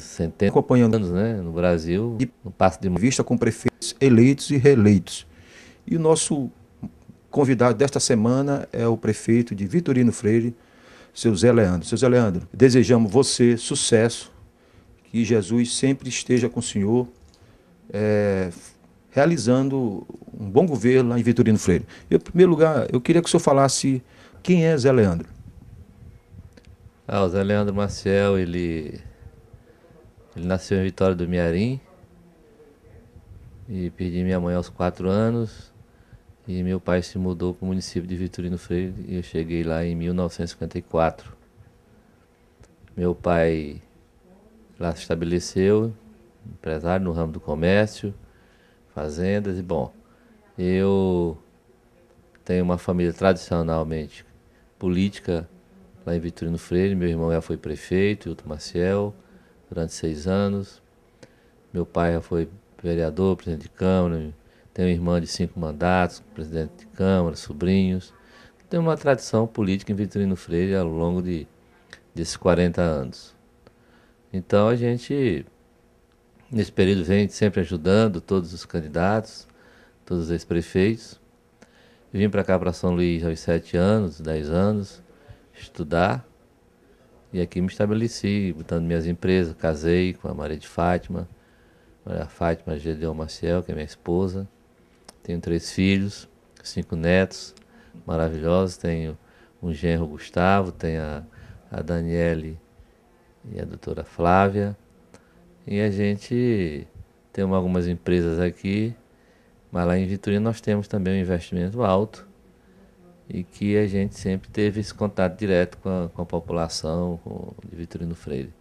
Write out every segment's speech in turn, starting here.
centenas, acompanhando anos né, no Brasil, e no passo de vista com prefeitos eleitos e reeleitos. E o nosso convidado desta semana é o prefeito de Vitorino Freire, seu Zé Leandro. Seu Zé Leandro, desejamos você sucesso, que Jesus sempre esteja com o senhor, é, realizando um bom governo lá em Vitorino Freire. Eu, em primeiro lugar, eu queria que o senhor falasse quem é Zé Leandro. Ah, o Zé Leandro Maciel, ele ele nasceu em Vitória do Miarim. E perdi minha mãe aos quatro anos. E meu pai se mudou para o município de Vitorino Freire e eu cheguei lá em 1954. Meu pai lá se estabeleceu, empresário no ramo do comércio, fazendas e bom. Eu tenho uma família tradicionalmente política lá em Vitorino Freire, meu irmão já foi prefeito, Hilton Maciel, durante seis anos. Meu pai já foi vereador, presidente de Câmara, tenho irmã de cinco mandatos, presidente de Câmara, sobrinhos. Tem uma tradição política em Vitorino Freire ao longo de, desses 40 anos. Então a gente, nesse período, vem sempre ajudando todos os candidatos, todos os ex-prefeitos. Vim para cá, para São Luís, aos sete anos, dez anos, estudar. E aqui me estabeleci, botando minhas empresas, casei com a Maria de Fátima, Maria Fátima Gedeon Maciel, que é minha esposa. Tenho três filhos, cinco netos maravilhosos. Tenho um genro Gustavo, tenho a, a Daniele e a doutora Flávia. E a gente tem algumas empresas aqui, mas lá em Vitorino nós temos também um investimento alto e que a gente sempre teve esse contato direto com a, com a população com, o Vitorino Freire.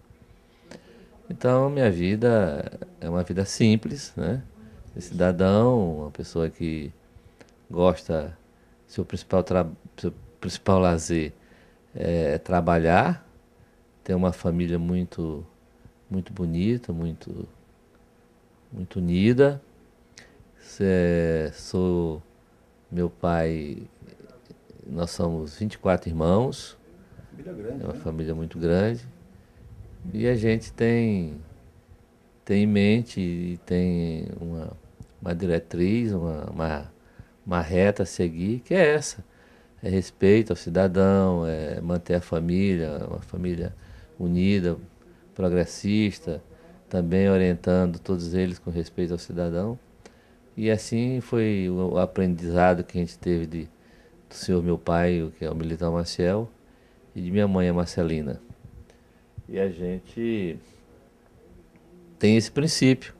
Então, minha vida é uma vida simples, né? De cidadão, uma pessoa que gosta, seu principal, seu principal lazer é trabalhar, tem uma família muito, muito bonita, muito, muito unida. É, sou meu pai nós somos 24 irmãos. Família grande, é uma né? família muito grande. E a gente tem, tem em mente e tem uma, uma diretriz, uma, uma, uma reta a seguir, que é essa. É respeito ao cidadão, é manter a família, uma família unida, progressista, também orientando todos eles com respeito ao cidadão. E assim foi o aprendizado que a gente teve de do senhor meu pai, que é o militar Maciel, e de minha mãe, a Marcelina. E a gente tem esse princípio,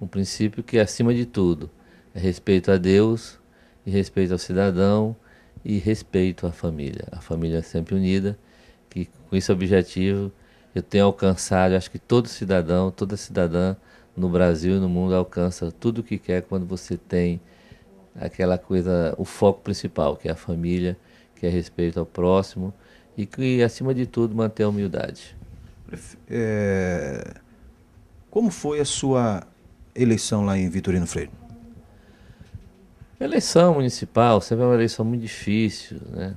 um princípio que acima de tudo é respeito a Deus, e respeito ao cidadão e respeito à família. A família é sempre unida, que com esse objetivo eu tenho alcançado, acho que todo cidadão, toda cidadã no Brasil e no mundo alcança tudo o que quer quando você tem aquela coisa, o foco principal, que é a família, que é respeito ao próximo e que, acima de tudo, manter a humildade. É... Como foi a sua eleição lá em Vitorino Freire? Eleição municipal sempre é uma eleição muito difícil, né?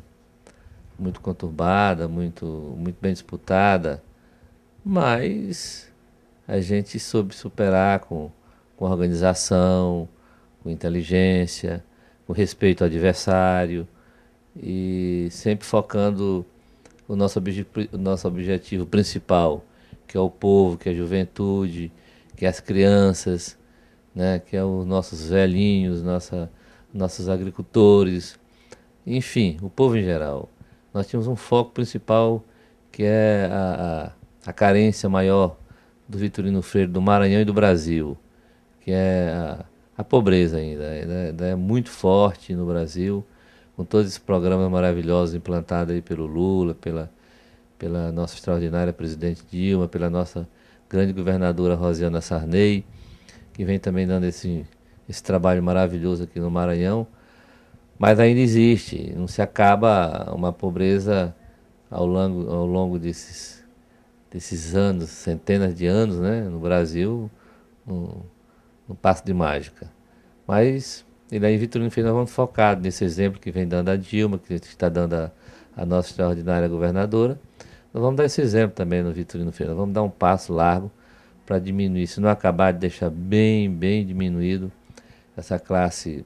muito conturbada, muito, muito bem disputada, mas a gente soube superar com, com organização, com inteligência, com respeito ao adversário e sempre focando o nosso, obje o nosso objetivo principal, que é o povo, que é a juventude, que é as crianças, né, que é os nossos velhinhos, nossa, nossos agricultores, enfim, o povo em geral. Nós tínhamos um foco principal que é a, a, a carência maior do Vitorino Freire do Maranhão e do Brasil, que é a, a pobreza ainda, ainda, é muito forte no Brasil, com todos esses programas maravilhosos implantados aí pelo Lula, pela, pela nossa extraordinária presidente Dilma, pela nossa grande governadora Rosiana Sarney, que vem também dando esse, esse trabalho maravilhoso aqui no Maranhão, mas ainda existe, não se acaba uma pobreza ao longo, ao longo desses, desses anos, centenas de anos, né, no Brasil, no passo de mágica. Mas ele aí, Vitorino fez nós vamos focado nesse exemplo que vem dando a Dilma, que está dando a, a nossa extraordinária governadora. Nós vamos dar esse exemplo também no Vitorino Feira. Vamos dar um passo largo para diminuir, se não acabar de deixar bem, bem diminuído essa classe,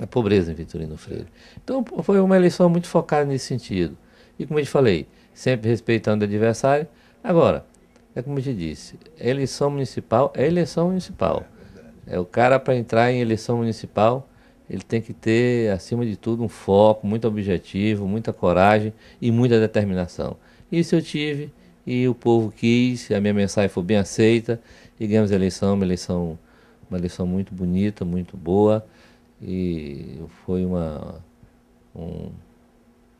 a pobreza em Vitorino Freire. Então foi uma eleição muito focada nesse sentido. E como eu te falei, sempre respeitando o adversário. Agora, é como eu te disse, é eleição municipal é eleição municipal. É, é o cara para entrar em eleição municipal, ele tem que ter, acima de tudo, um foco, muito objetivo, muita coragem e muita determinação. Isso eu tive e o povo quis, a minha mensagem foi bem aceita e ganhamos a eleição, uma eleição, uma eleição muito bonita, muito boa e foi uma, um,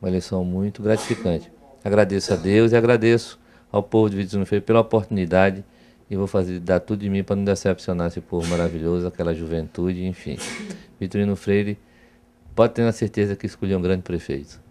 uma eleição muito gratificante. Agradeço a Deus e agradeço ao povo de Vitor Feio pela oportunidade e vou fazer dar tudo de mim para não decepcionar esse povo maravilhoso, aquela juventude, enfim. Vitorino Freire pode ter a certeza que escolheu um grande prefeito.